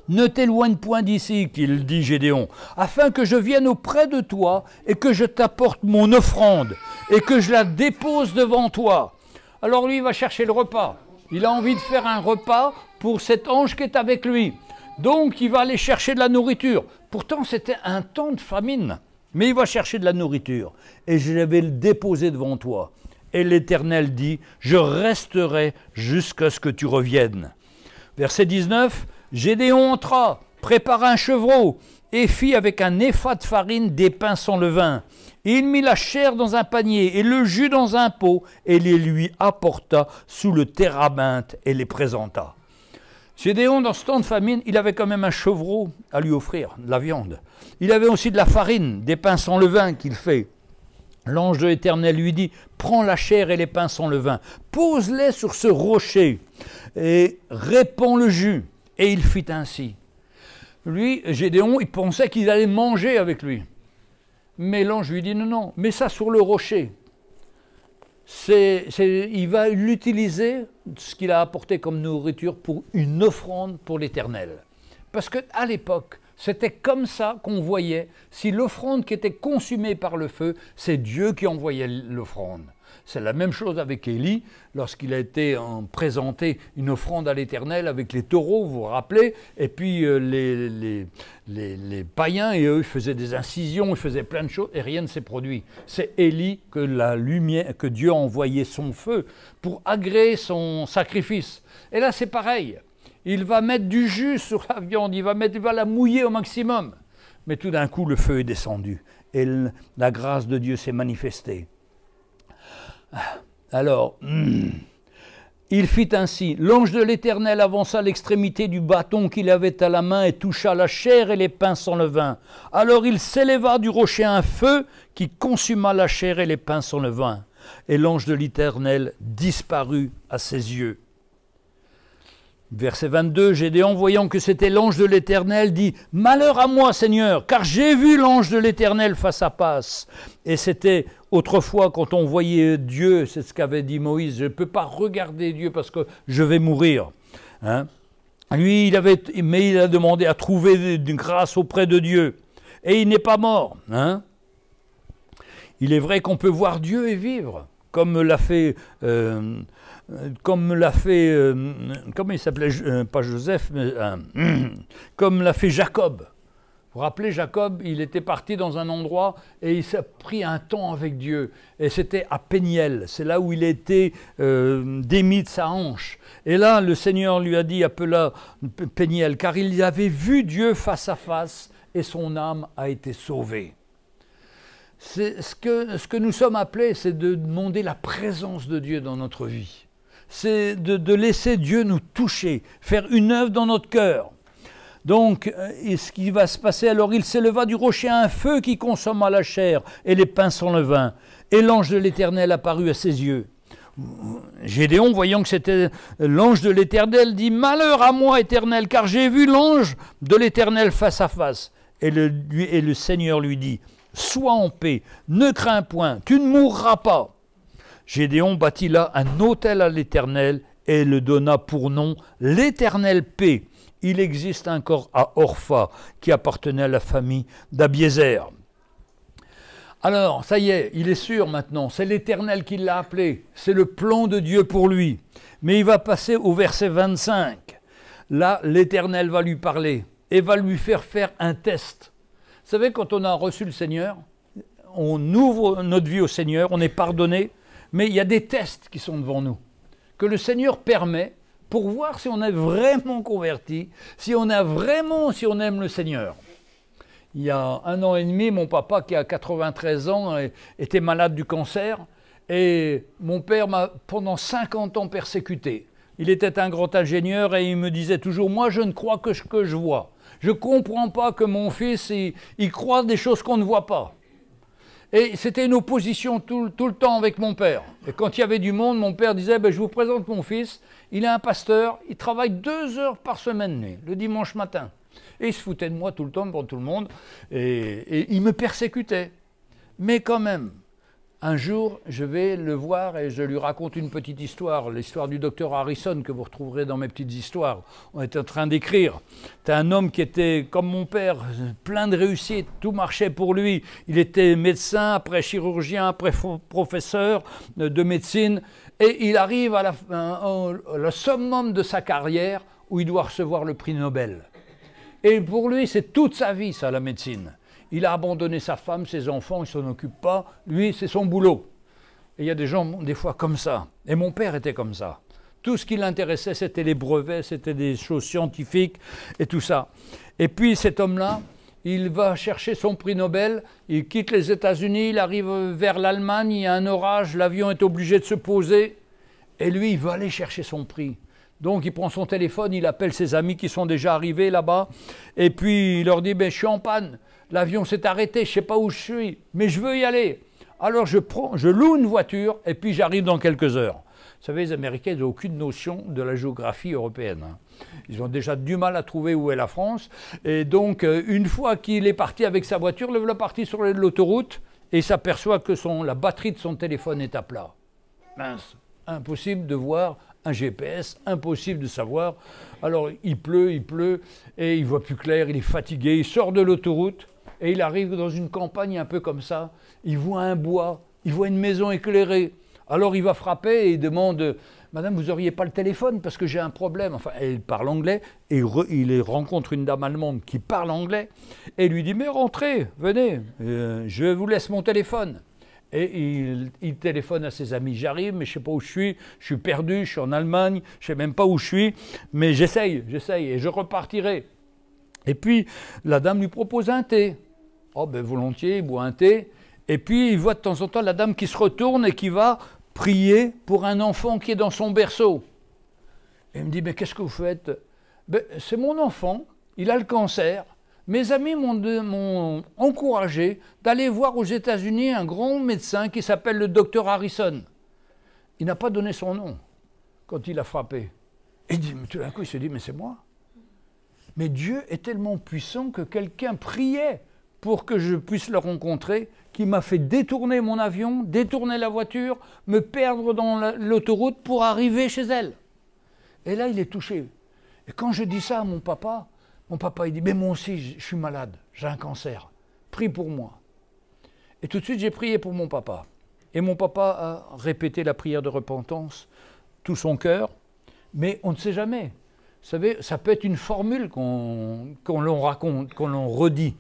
S1: Ne t'éloigne point d'ici, qu'il dit Gédéon, afin que je vienne auprès de toi et que je t'apporte mon offrande et que je la dépose devant toi. Alors lui, va chercher le repas. Il a envie de faire un repas pour cet ange qui est avec lui. Donc il va aller chercher de la nourriture. Pourtant c'était un temps de famine. Mais il va chercher de la nourriture. Et je vais le déposer devant toi. Et l'Éternel dit, je resterai jusqu'à ce que tu reviennes. Verset 19, Gédéon entra, prépara un chevreau, et fit avec un effat de farine des pains sans levain il mit la chair dans un panier et le jus dans un pot, et les lui apporta sous le térabinte et les présenta. Gédéon, dans ce temps de famine, il avait quand même un chevreau à lui offrir, de la viande. Il avait aussi de la farine, des pains sans levain qu'il fait. L'ange de l'Éternel lui dit, prends la chair et les pains sans levain, pose-les sur ce rocher et répands le jus. Et il fit ainsi. Lui, Gédéon, il pensait qu'il allait manger avec lui. Mais l'ange lui dit non, non, mets ça sur le rocher. C'est, il va l'utiliser, ce qu'il a apporté comme nourriture, pour une offrande pour l'Éternel. Parce qu'à l'époque, c'était comme ça qu'on voyait si l'offrande qui était consumée par le feu, c'est Dieu qui envoyait l'offrande. C'est la même chose avec Élie lorsqu'il a été en euh, présenté une offrande à l'Éternel avec les taureaux, vous vous rappelez, et puis euh, les, païens, et eux, ils faisaient des incisions, ils faisaient plein de choses, et rien ne s'est produit. C'est Élie que la lumière, que Dieu a envoyé son feu pour agréer son sacrifice. Et là, c'est pareil. Il va mettre du jus sur la viande, il va, mettre, il va la mouiller au maximum. Mais tout d'un coup, le feu est descendu et la grâce de Dieu s'est manifestée. Alors, hmm. il fit ainsi. L'ange de l'Éternel avança l'extrémité du bâton qu'il avait à la main et toucha la chair et les pains sans vin. Alors il s'éleva du rocher un feu qui consuma la chair et les pains sans vin, Et l'ange de l'Éternel disparut à ses yeux. Verset 22, Gédéon, voyant que c'était l'ange de l'Éternel, dit Malheur à moi, Seigneur, car j'ai vu l'ange de l'Éternel face à face. Et c'était autrefois quand on voyait Dieu, c'est ce qu'avait dit Moïse Je ne peux pas regarder Dieu parce que je vais mourir. Hein? Lui, il avait, mais il a demandé à trouver une grâce auprès de Dieu. Et il n'est pas mort. Hein? Il est vrai qu'on peut voir Dieu et vivre, comme l'a fait. Euh, comme l'a fait, euh, il s'appelait, euh, pas Joseph, mais euh, comme l'a fait Jacob. Vous vous rappelez, Jacob, il était parti dans un endroit et il s'est pris un temps avec Dieu. Et c'était à Péniel, c'est là où il était démis de sa hanche. Et là, le Seigneur lui a dit, appela Péniel, car il avait vu Dieu face à face et son âme a été sauvée. Ce que, ce que nous sommes appelés, c'est de demander la présence de Dieu dans notre vie c'est de, laisser Dieu nous toucher, faire une œuvre dans notre cœur. Donc, euh, et ce qui va se passer, alors il s'éleva du rocher un feu qui consomma la chair et les pains sans levain. Et l'ange de l'Éternel apparut à ses yeux. Gédéon, voyant que c'était l'ange de l'Éternel, dit Malheur à moi, Éternel, car j'ai vu l'ange de l'Éternel face à face. Et et le Seigneur lui dit Sois en paix, ne crains point, tu ne mourras pas. Gédéon bâtit là un hôtel à l'Éternel et le donna pour nom l'Éternel paix. Il existe encore à Orpha qui appartenait à la famille d'Abiézer. Alors, ça y est, il est sûr maintenant, c'est l'Éternel qui l'a appelé, c'est le plan de Dieu pour lui. Mais il va passer au verset 25. Là, l'Éternel va lui parler et va lui faire faire un test. Vous savez, quand on a reçu le Seigneur, on ouvre notre vie au Seigneur, on est pardonné, mais il y a des tests qui sont devant nous, que le Seigneur permet pour voir si on est vraiment converti, si on a vraiment, si on aime le Seigneur. Il y a un an et demi, mon papa, qui a 93 ans, était malade du cancer. Et mon père m'a pendant 50 ans persécuté. Il était un grand ingénieur et il me disait toujours, moi je ne crois que ce que je vois. Je ne comprends pas que mon fils, il, croit des choses qu'on ne voit pas. Et c'était une opposition tout, le temps avec mon père. Et quand il y avait du monde, mon père disait ben, Je vous présente mon fils, il est un pasteur, il travaille deux heures par semaine, le dimanche matin. Et il se foutait de moi tout le temps pour tout le monde, et il me persécutait. Mais quand même, un jour, je vais le voir et je lui raconte une petite histoire, l'histoire du docteur Harrison que vous retrouverez dans mes petites histoires. On est en train d'écrire. C'était un homme qui était comme mon père, plein de réussite, tout marchait pour lui. Il était médecin, après chirurgien, après professeur de médecine. Et il arrive à la, à le de sa carrière où il doit recevoir le prix Nobel. Et pour lui, c'est toute sa vie, ça, la médecine il a abandonné sa femme, ses enfants, il s'en occupe pas, lui, c'est son boulot. Et il y a des gens, des fois, comme ça. Et mon père était comme ça. Tout ce qui l'intéressait, c'était les brevets, c'était des choses scientifiques et tout ça. Et puis cet homme-là, il va chercher son prix Nobel, il quitte les États-Unis, il arrive vers l'Allemagne, il y a un orage, l'avion est obligé de se poser, et lui, il va aller chercher son prix. Donc il prend son téléphone, il appelle ses amis qui sont déjà arrivés là-bas, et puis il leur dit, ben je l'avion s'est arrêté, je ne sais pas où je suis, mais je veux y aller. Alors je, prends, je loue une voiture et puis j'arrive dans quelques heures. Vous savez, les Américains n'ont aucune notion de la géographie européenne. Hein. Ils ont déjà du mal à trouver où est la France. Et donc, euh, une fois qu'il est parti avec sa voiture, le voilà parti sur l'autoroute et s'aperçoit que la batterie de son téléphone est à plat. Mince, impossible de voir un GPS, impossible de savoir. Alors, il pleut, il pleut, et il voit plus clair, il est fatigué, il sort de l'autoroute et il arrive dans une campagne un peu comme ça, il voit un bois, il voit une maison éclairée. Alors il va frapper et demande Madame, vous n'auriez pas le téléphone parce que j'ai un problème. Enfin, elle parle anglais et il rencontre une dame allemande qui parle anglais et lui dit Mais rentrez, venez, euh, je vous laisse mon téléphone. Et il, il téléphone à ses amis J'arrive, mais je ne sais pas où je suis, je suis perdu, je suis en Allemagne, je ne sais même pas où je suis, mais j'essaye, j'essaye et je repartirai. Et puis la dame lui propose un thé. Oh, ben volontiers, il boit un thé. Et puis il voit de temps en temps la dame qui se retourne et qui va prier pour un enfant qui est dans son berceau. Et il me dit, mais qu'est-ce que vous faites ben, C'est mon enfant, il a le cancer. Mes amis m'ont encouragé d'aller voir aux États-Unis un grand médecin qui s'appelle le docteur Harrison. Il n'a pas donné son nom quand il a frappé. Et dit, tout d'un coup, il se dit, mais c'est moi. Mais Dieu est tellement puissant que quelqu'un priait pour que je puisse le rencontrer, qui m'a fait détourner mon avion, détourner la voiture, me perdre dans l'autoroute pour arriver chez elle. Et là, il est touché. Et quand je dis ça à mon papa, mon papa, il dit, mais moi aussi, je suis malade, j'ai un cancer, prie pour moi. Et tout de suite, j'ai prié pour mon papa. Et mon papa a répété la prière de repentance, tout son cœur, mais on ne sait jamais. Vous savez, ça peut être une formule qu'on l'on raconte, qu'on l'on redit.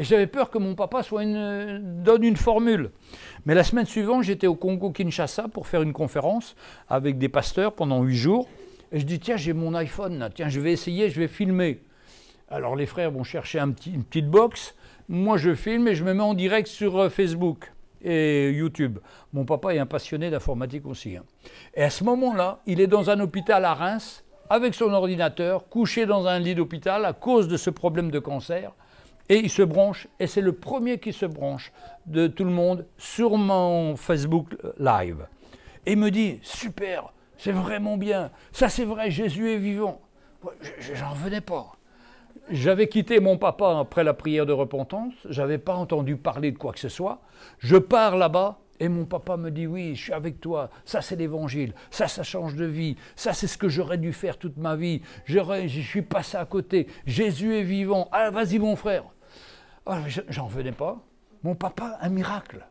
S1: Et j'avais peur que mon papa soit donne une formule. Mais la semaine suivante, j'étais au Congo-Kinshasa pour faire une conférence avec des pasteurs pendant huit jours. Et je dis, tiens, j'ai mon iPhone là, tiens, je vais essayer, je vais filmer. Alors les frères vont chercher une petite box. Moi, je filme et je me mets en direct sur euh, Facebook et YouTube. Mon papa est un passionné d'informatique aussi. Hein. Et à ce moment-là, il est dans un hôpital à Reims, avec son ordinateur, couché dans un lit d'hôpital à cause de ce problème de cancer. Et il se branche, et c'est le premier qui se branche de tout le monde sur mon Facebook Live. Et me dit, super, c'est vraiment bien, ça c'est vrai, Jésus est vivant. J'en revenais pas. J'avais quitté mon papa après la prière de repentance, j'avais pas entendu parler de quoi que ce soit. Je pars là-bas, et mon papa me dit oui, je suis avec toi, ça c'est l'évangile, ça ça change de vie, ça c'est ce que j'aurais dû faire toute ma vie, je suis passé à côté, Jésus est vivant, ah vas-y mon frère, Oh, j'en venais pas. Mon papa, un miracle.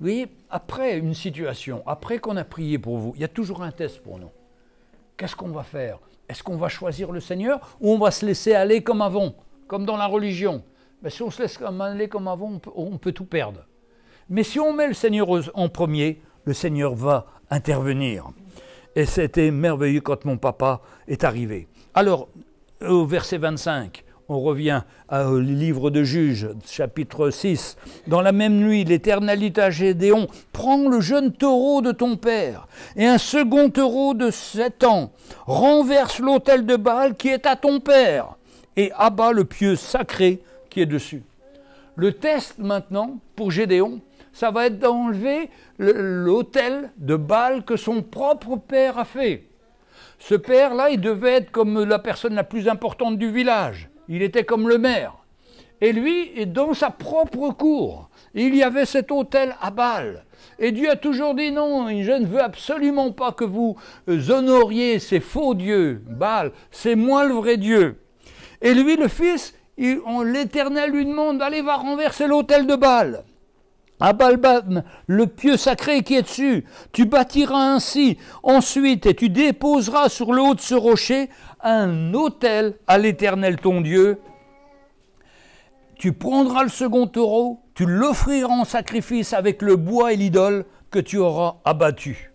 S1: Vous voyez, après une situation, après qu'on a prié pour vous, il y a toujours un test pour nous. Qu'est-ce qu'on va faire Est-ce qu'on va choisir le Seigneur ou on va se laisser aller comme avant, comme dans la religion Mais si on se laisse aller comme avant, on peut, on peut tout perdre. Mais si on met le Seigneur en premier, le Seigneur va intervenir. Et c'était merveilleux quand mon papa est arrivé. Alors, au verset 25, on revient au euh, livre de Juges, chapitre 6. Dans la même nuit, l'éternalité à Gédéon, prend le jeune taureau de ton père et un second taureau de sept ans, renverse l'autel de Baal qui est à ton père et abat le pieu sacré qui est dessus. Le test maintenant pour Gédéon, ça va être d'enlever l'autel de Baal que son propre père a fait. Ce père-là, il devait être comme la personne la plus importante du village. Il était comme le maire. Et lui dans sa propre cour. Il y avait cet hôtel à Bâle. Et Dieu a toujours dit non, je ne veux absolument pas que vous euh, honoriez ces faux dieux. Baal, c'est moi le vrai Dieu. Et lui, le fils, l'Éternel lui demande allez, va renverser l'hôtel de Baal. À Balban, le pieu sacré qui est dessus, tu bâtiras ainsi ensuite et tu déposeras sur le haut de ce rocher un autel à l'Éternel ton Dieu. Tu prendras le second taureau, tu l'offriras en sacrifice avec le bois et l'idole que tu auras abattu.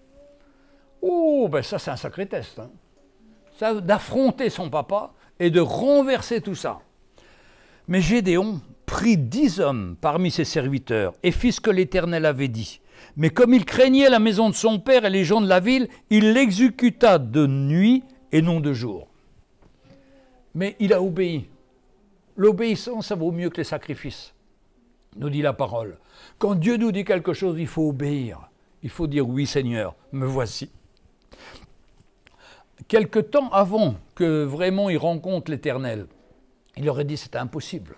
S1: Oh, ben ça c'est un sacré test. Hein. d'affronter son papa et de renverser tout ça. Mais Gédéon prit dix hommes parmi ses serviteurs et fit ce que l'Éternel avait dit. Mais comme il craignait la maison de son père et les gens de la ville, il l'exécuta de nuit et non de jour mais il a obéi. L'obéissance, ça vaut mieux que les sacrifices, nous dit la parole. Quand Dieu nous dit quelque chose, il faut obéir. Il faut dire oui Seigneur, me voici. Quelque temps avant que vraiment il rencontre l'Éternel, il aurait dit c'est impossible.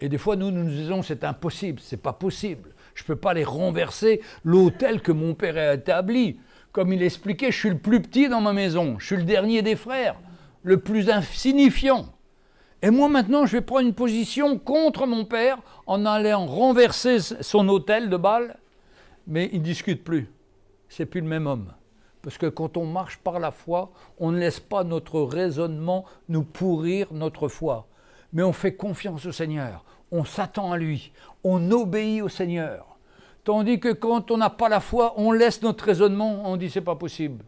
S1: Et des fois nous nous disons c'est impossible, c'est pas possible. Je ne peux pas les renverser l'autel que mon père a établi. Comme il expliquait, je suis le plus petit dans ma maison, je suis le dernier des frères le plus insignifiant. Et moi maintenant, je vais prendre une position contre mon père en allant renverser son hôtel de Bâle. Mais il ne discute plus. C'est plus le même homme. Parce que quand on marche par la foi, on ne laisse pas notre raisonnement nous pourrir notre foi. Mais on fait confiance au Seigneur. On s'attend à lui. On obéit au Seigneur. Tandis que quand on n'a pas la foi, on laisse notre raisonnement, on dit c'est pas possible.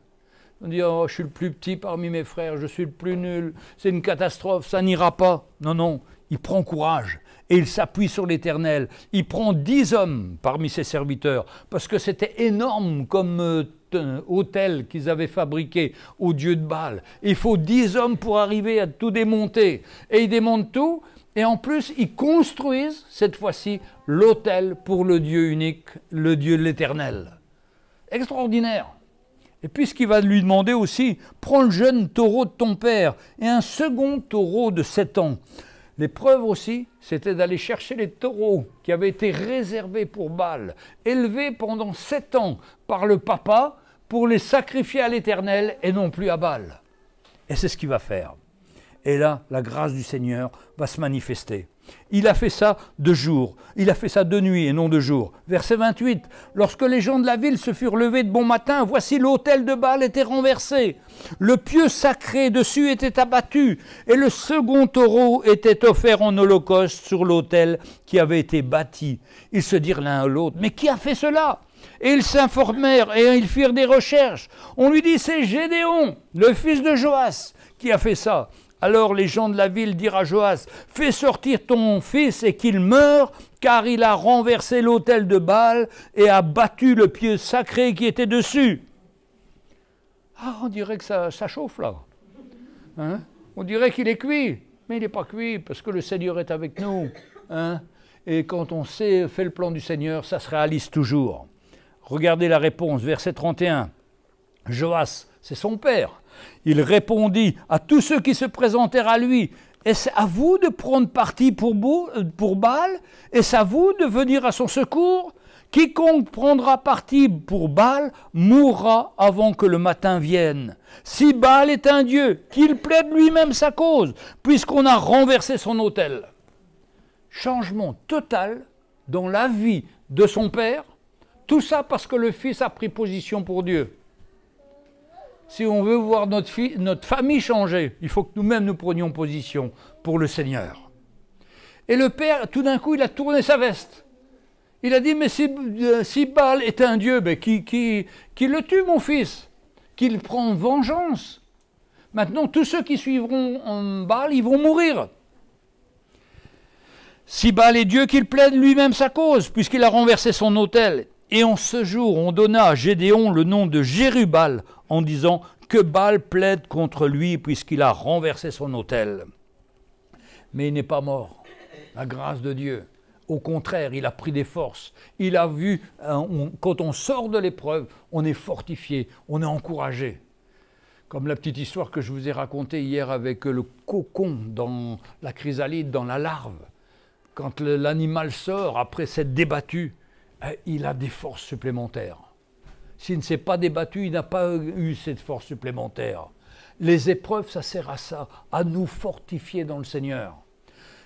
S1: On dit oh, je suis le plus petit parmi mes frères, je suis le plus nul, c'est une catastrophe, ça n'ira pas. Non, non, il prend courage et il s'appuie sur l'Éternel. Il prend dix hommes parmi ses serviteurs, parce que c'était énorme comme euh, hôtel qu'ils avaient fabriqué au dieu de Baal. Il faut dix hommes pour arriver à tout démonter. Et ils démontent tout, et en plus, ils construisent, cette fois-ci, l'hôtel pour le Dieu unique, le Dieu de l'éternel. Extraordinaire. Et puisqu'il va lui demander aussi, prends le jeune taureau de ton père et un second taureau de 7 ans. L'épreuve aussi, c'était d'aller chercher les taureaux qui avaient été réservés pour Baal, élevés pendant sept ans par le papa, pour les sacrifier à l'Éternel et non plus à Baal. Et c'est ce qu'il va faire. Et là, la grâce du Seigneur va se manifester. Il a fait ça de jour, il a fait ça de nuit et non de jour. Verset 28, lorsque les gens de la ville se furent levés de bon matin, voici l'autel de Baal était renversé, le pieu sacré dessus était abattu, et le second taureau était offert en holocauste sur l'autel qui avait été bâti. Ils se dirent l'un à l'autre, mais qui a fait cela et ils s'informèrent et ils firent des recherches. On lui dit, c'est Gédéon, le fils de Joas, qui a fait ça. Alors les gens de la ville dirent à Joas, fais sortir ton fils et qu'il meure, car il a renversé l'autel de Baal et a battu le pieu sacré qui était dessus. Ah, on dirait que ça, chauffe là. Hein? On dirait qu'il est cuit, mais il n'est pas cuit parce que le Seigneur est avec nous. Hein? Et quand on sait, fait le plan du Seigneur, ça se réalise toujours. Regardez la réponse, verset 31. Joas, c'est son père. Il répondit à tous ceux qui se présentèrent à lui Est-ce à vous de prendre parti pour, euh, pour Baal Est-ce à vous de venir à son secours Quiconque prendra parti pour Baal mourra avant que le matin vienne. Si Baal est un dieu, qu'il plaide lui-même sa cause, puisqu'on a renversé son autel. Changement total dans la vie de son père, tout ça parce que le fils a pris position pour Dieu si on veut voir notre, notre famille changer, il faut que nous-mêmes nous prenions position pour le Seigneur. Et le Père, tout d'un coup, il a tourné sa veste. Il a dit, mais si, euh, Baal est un dieu, ben qui, qui, qui le tue, mon fils Qu'il prend vengeance. Maintenant, tous ceux qui suivront en euh, Baal, ils vont mourir. Si Baal est Dieu, qu'il plaide lui-même sa cause, puisqu'il a renversé son autel et en ce jour, on donna à Gédéon le nom de Jérubal, en disant que Baal plaide contre lui, puisqu'il a renversé son autel. Mais il n'est pas mort. La grâce de Dieu. Au contraire, il a pris des forces. Il a vu, hein, quand on sort de l'épreuve, on est fortifié, on est encouragé. Comme la petite histoire que je vous ai racontée hier avec le cocon dans la chrysalide, dans la larve. Quand l'animal sort après s'être débattu, eh, il a des forces supplémentaires. S'il ne s'est pas débattu, il n'a pas eu cette force supplémentaire. Les épreuves, ça sert à ça, à nous fortifier dans le Seigneur.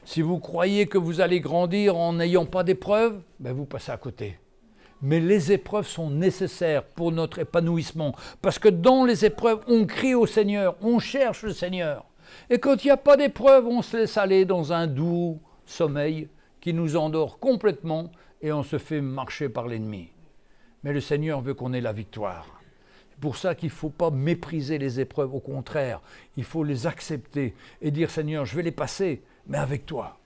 S1: Si vous croyez que vous allez grandir en n'ayant pas d'épreuves, ben vous passez à côté. Mais les épreuves sont nécessaires pour notre épanouissement. Parce que dans les épreuves, on crie au Seigneur, on cherche le Seigneur. Et quand il n'y a pas d'épreuves, on se laisse aller dans un doux sommeil qui nous endort complètement et on se fait marcher par l'ennemi. Mais le Seigneur veut qu'on ait la victoire. C'est pour ça qu'il ne faut pas mépriser les épreuves, au contraire, il faut les accepter et dire Seigneur, je vais les passer, mais avec toi.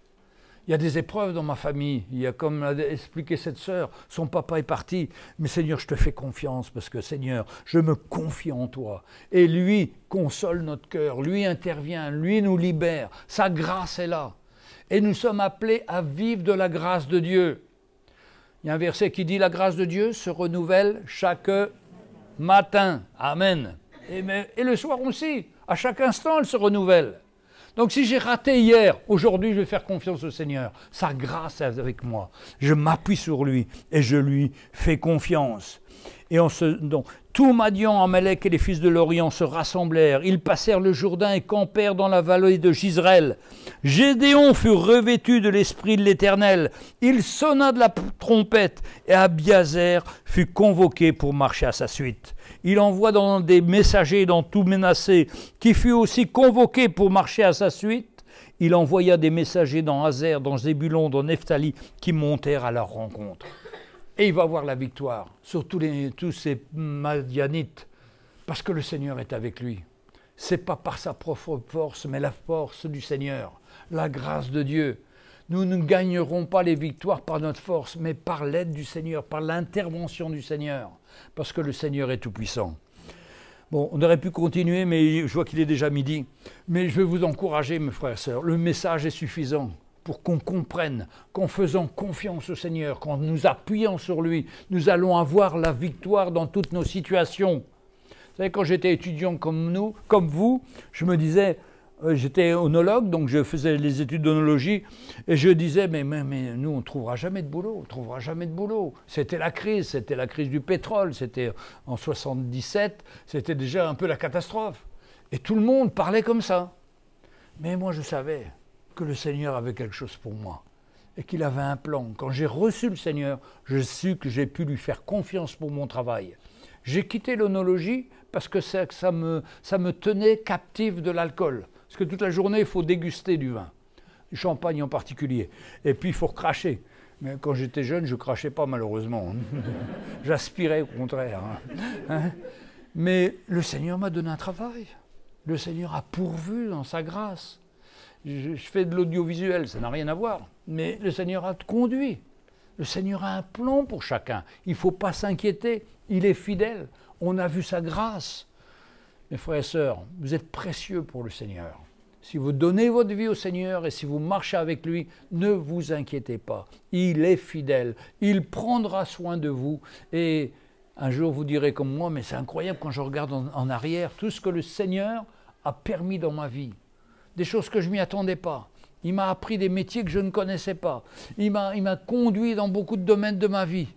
S1: Il y a des épreuves dans ma famille. Il y a, comme l'a expliqué cette sœur, son papa est parti. Mais Seigneur, je te fais confiance parce que Seigneur, je me confie en toi. Et lui console notre cœur, lui intervient, lui nous libère. Sa grâce est là. Et nous sommes appelés à vivre de la grâce de Dieu. Il y a un verset qui dit la grâce de Dieu se renouvelle chaque matin. Amen. Et, le soir aussi. À chaque instant, elle se renouvelle. Donc si j'ai raté hier, aujourd'hui je vais faire confiance au Seigneur. Sa grâce est avec moi. Je m'appuie sur lui et je lui fais confiance. Et on se, donc, tout Madian, Amalek et les fils de l'Orient se rassemblèrent. Ils passèrent le Jourdain et campèrent dans la vallée de Gisraël. Gédéon fut revêtu de l'esprit de l'Éternel. Il sonna de la trompette et Abiazer fut convoqué pour marcher à sa suite. Il envoie des messagers dans tout Ménassé, qui fut aussi convoqué pour marcher à sa suite. Il envoya des messagers dans Hazer, dans Zébulon, dans Nephtali, qui montèrent à leur rencontre. Et il va avoir la victoire sur tous, ces Madianites, parce que le Seigneur est avec lui. n'est pas par sa propre force, mais la force du Seigneur, la grâce de Dieu. Nous ne gagnerons pas les victoires par notre force, mais par l'aide du Seigneur, par l'intervention du Seigneur, parce que le Seigneur est tout-puissant. Bon, on aurait pu continuer, mais je vois qu'il est déjà midi. Mais je vais vous encourager, mes frères et sœurs, le message est suffisant pour qu'on comprenne qu'en faisant confiance au Seigneur, qu'en nous appuyant sur lui, nous allons avoir la victoire dans toutes nos situations. Vous savez, quand j'étais étudiant comme nous, comme vous, je me disais, euh, j'étais onologue, donc je faisais les études d'onologie, et je disais, mais, mais, mais nous, on ne trouvera jamais de boulot, on ne trouvera jamais de boulot. C'était la crise, c'était la crise du pétrole, c'était en 77, c'était déjà un peu la catastrophe. Et tout le monde parlait comme ça. Mais moi, je savais, que le Seigneur avait quelque chose pour moi et qu'il avait un plan. Quand j'ai reçu le Seigneur, je su que j'ai pu lui faire confiance pour mon travail. J'ai quitté l'onologie parce que ça, me, ça me tenait captif de l'alcool. Parce que toute la journée, il faut déguster du vin, du champagne en particulier. Et puis, il faut cracher. Mais quand j'étais jeune, je crachais pas, malheureusement. J'aspirais, au contraire. Hein. Hein? Mais le Seigneur m'a donné un travail. Le Seigneur a pourvu dans sa grâce je, fais de l'audiovisuel, ça n'a rien à voir. Mais le Seigneur a conduit. Le Seigneur a un plan pour chacun. Il ne faut pas s'inquiéter. Il est fidèle. On a vu sa grâce. Mes frères et sœurs, vous êtes précieux pour le Seigneur. Si vous donnez votre vie au Seigneur et si vous marchez avec lui, ne vous inquiétez pas. Il est fidèle. Il prendra soin de vous. Et un jour, vous direz comme moi, mais c'est incroyable quand je regarde en, arrière tout ce que le Seigneur a permis dans ma vie des choses que je m'y attendais pas. Il m'a appris des métiers que je ne connaissais pas. Il m'a conduit dans beaucoup de domaines de ma vie.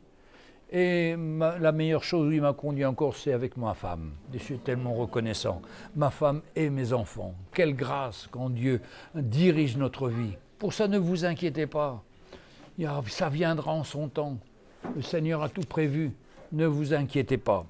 S1: Et la meilleure chose où il m'a conduit encore, c'est avec ma femme. Je suis tellement reconnaissant. Ma femme et mes enfants. Quelle grâce quand Dieu dirige notre vie. Pour ça, ne vous inquiétez pas. Ça viendra en son temps. Le Seigneur a tout prévu. Ne vous inquiétez pas.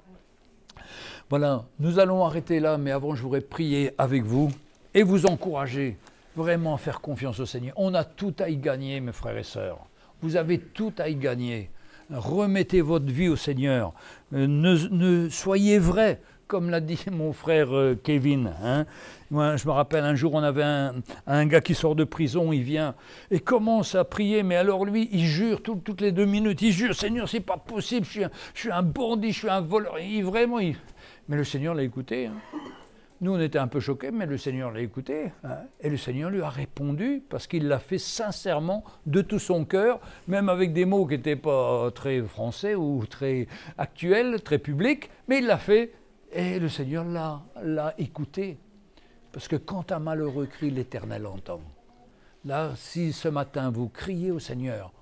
S1: Voilà, nous allons arrêter là, mais avant, je voudrais prier avec vous et vous encourager vraiment à faire confiance au Seigneur. On a tout à y gagner, mes frères et sœurs. Vous avez tout à y gagner. Remettez votre vie au Seigneur. Euh, ne, soyez vrai, comme l'a dit mon frère euh, Kevin. Hein. je me rappelle un jour, on avait un, gars qui sort de prison, il vient et commence à prier, mais alors lui, il jure toutes les deux minutes, il jure, Seigneur, c'est pas possible, je suis, un, je suis, un, bandit, je suis un voleur. Il, vraiment, mais le Seigneur l'a écouté. Hein. Nous, on était un peu choqués, mais le Seigneur l'a écouté. Hein. et le Seigneur lui a répondu parce qu'il l'a fait sincèrement, de tout son cœur, même avec des mots qui n'étaient pas très français ou très actuels, très publics, mais il l'a fait et le Seigneur l'a écouté. Parce que quand un malheureux crie, l'Éternel entend. Là, si ce matin vous criez au Seigneur,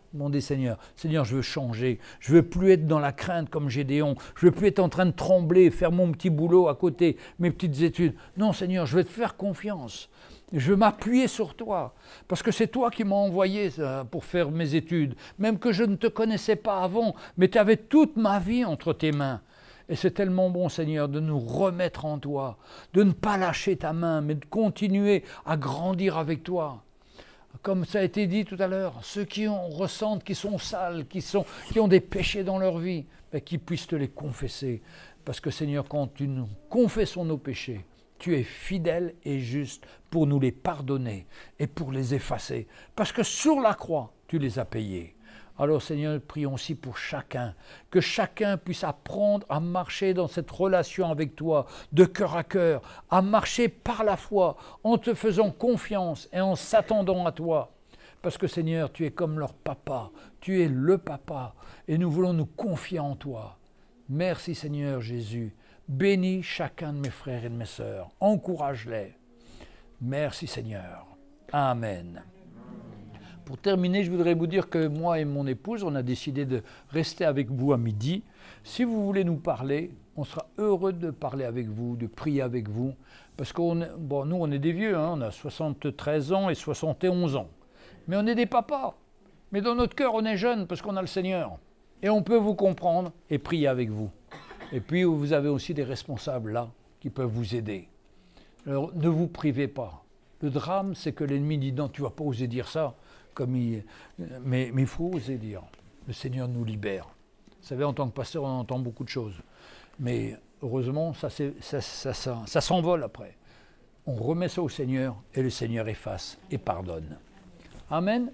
S1: Seigneur, Seigneur, je veux changer, je veux plus être dans la crainte comme Gédéon, je veux plus être en train de trembler, faire mon petit boulot à côté, mes petites études. Non, Seigneur, je veux te faire confiance. Je veux m'appuyer sur toi, parce que c'est toi qui m'as envoyé euh, pour faire mes études, même que je ne te connaissais pas avant, mais tu avais toute ma vie entre tes mains. Et c'est tellement bon, Seigneur, de nous remettre en toi, de ne pas lâcher ta main, mais de continuer à grandir avec toi comme ça a été dit tout à l'heure, ceux qui ressentent qui sont sales, qui, ont des péchés dans leur vie, mais ben, qu'ils puissent te les confesser. Parce que Seigneur, quand tu nous confessons nos péchés, tu es fidèle et juste pour nous les pardonner et pour les effacer. Parce que sur la croix, tu les as payés. Alors Seigneur, prions aussi pour chacun, que chacun puisse apprendre à marcher dans cette relation avec toi, de cœur à cœur, à marcher par la foi, en te faisant confiance et en s'attendant à toi. Parce que Seigneur, tu es comme leur papa, tu es le papa, et nous voulons nous confier en toi. Merci Seigneur Jésus, bénis chacun de mes frères et de mes sœurs, encourage-les. Merci Seigneur. Amen. Pour terminer, je voudrais vous dire que moi et mon épouse, on a décidé de rester avec vous à midi. Si vous voulez nous parler, on sera heureux de parler avec vous, de prier avec vous. Parce que bon, nous, on est des vieux, hein. on a 73 ans et 71 ans. Mais on est des papas. Mais dans notre cœur, on est jeune parce qu'on a le Seigneur. Et on peut vous comprendre et prier avec vous. Et puis, vous avez aussi des responsables là qui peuvent vous aider. Alors, ne vous privez pas. Le drame, c'est que l'ennemi dit non, tu vas pas oser dire ça comme mais, mais il faut oser dire, le Seigneur nous libère. Vous savez, en tant que pasteur, on entend beaucoup de choses. Mais heureusement, ça, ça, ça s'envole après. On remet ça au Seigneur et le Seigneur efface et pardonne. Amen.